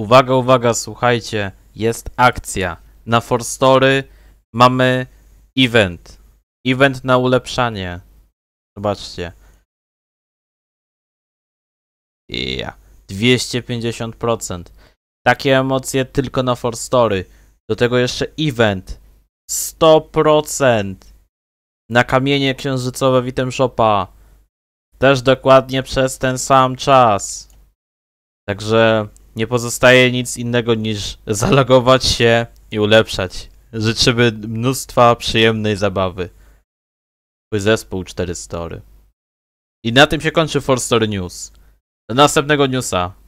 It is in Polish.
Uwaga, uwaga, słuchajcie, jest akcja. Na Forstory mamy event. Event na ulepszanie. Zobaczcie. ja 250%. Takie emocje tylko na Forstory. Do tego jeszcze event. 100%. Na kamienie księżycowe Witem Shopa. Też dokładnie przez ten sam czas. Także nie pozostaje nic innego niż zalogować się i ulepszać. Życzymy mnóstwa przyjemnej zabawy. Mój zespół 4 story. I na tym się kończy 4 Story News. Do następnego newsa.